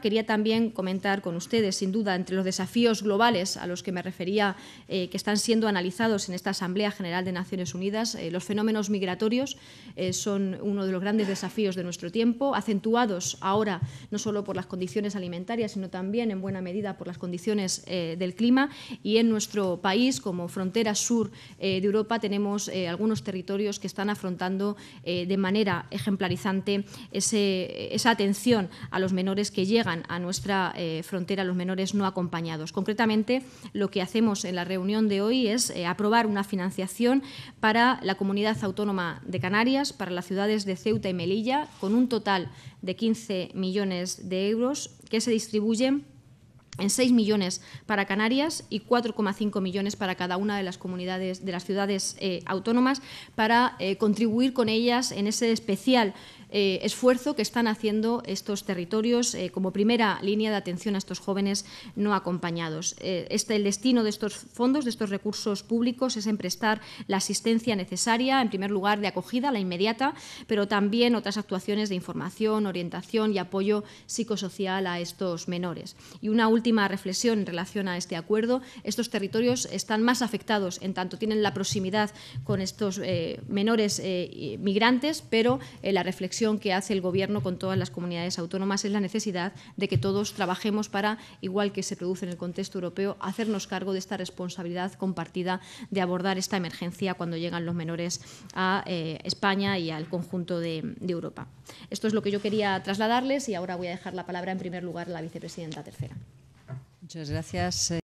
Quería también comentar con ustedes, sin duda, entre los desafíos globales a los que me refería, eh, que están siendo analizados en esta Asamblea General de Naciones Unidas, eh, los fenómenos migratorios eh, son uno de los grandes desafíos de nuestro tiempo, acentuados ahora no solo por las condiciones alimentarias, sino también en buena medida por las condiciones del clima. Y en nuestro país, como frontera sur de Europa, tenemos algunos territorios que están afrontando de manera ejemplarizante esa atención a los menores que llegan a nuestra eh, frontera los menores no acompañados. Concretamente, lo que hacemos en la reunión de hoy es eh, aprobar una financiación para la comunidad autónoma de Canarias, para las ciudades de Ceuta y Melilla, con un total de 15 millones de euros que se distribuyen en 6 millones para Canarias y 4,5 millones para cada una de las comunidades de las ciudades eh, autónomas para contribuir con ellas en ese especial eh, esfuerzo que están haciendo estos territorios eh, como primera línea de atención a estos jóvenes no acompañados. Eh, este, el destino de estos fondos, de estos recursos públicos, es en prestar la asistencia necesaria, en primer lugar de acogida, la inmediata, pero también otras actuaciones de información, orientación y apoyo psicosocial a estos menores. Y una última reflexión en relación a este acuerdo, estos territorios están más afectados en tanto tienen la proximidad con estos menores migrantes, pero la reflexión que hace el Gobierno con todas las comunidades autónomas es la necesidad de que todos trabajemos para, igual que se produce en el contexto europeo, hacernos cargo de esta responsabilidad compartida de abordar esta emergencia cuando llegan los menores a eh, España y al conjunto de, de Europa. Esto es lo que yo quería trasladarles y ahora voy a dejar la palabra en primer lugar a la vicepresidenta tercera. Muchas gracias. Eh.